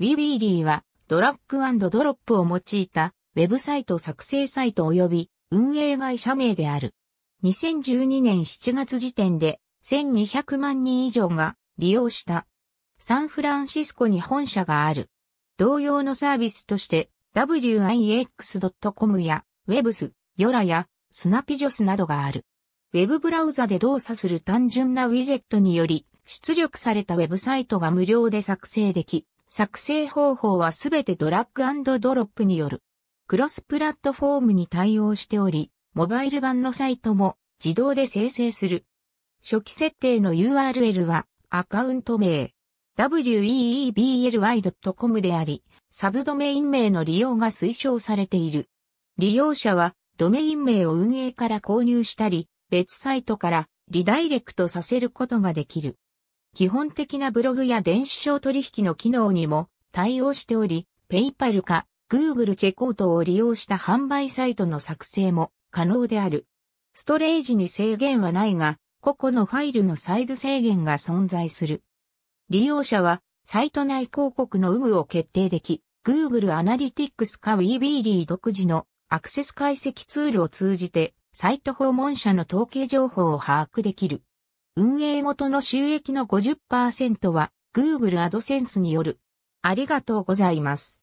ウィビーリーはドラッグドロップを用いたウェブサイト作成サイト及び運営会社名である。2012年7月時点で1200万人以上が利用した。サンフランシスコに本社がある。同様のサービスとして wix.com や Webs、ヨラやスナピジョスなどがある。ウェブブラウザで動作する単純なウィジェットにより出力されたウェブサイトが無料で作成でき、作成方法はすべてドラッグドロップによる。クロスプラットフォームに対応しており、モバイル版のサイトも自動で生成する。初期設定の URL はアカウント名 weebly.com であり、サブドメイン名の利用が推奨されている。利用者はドメイン名を運営から購入したり、別サイトからリダイレクトさせることができる。基本的なブログや電子商取引の機能にも対応しており、ペイパルか Google チェコートを利用した販売サイトの作成も可能である。ストレージに制限はないが、個々のファイルのサイズ制限が存在する。利用者はサイト内広告の有無を決定でき、Google Analytics か Weebly 独自のアクセス解析ツールを通じてサイト訪問者の統計情報を把握できる。運営元の収益の50%は Google AdSense による。ありがとうございます。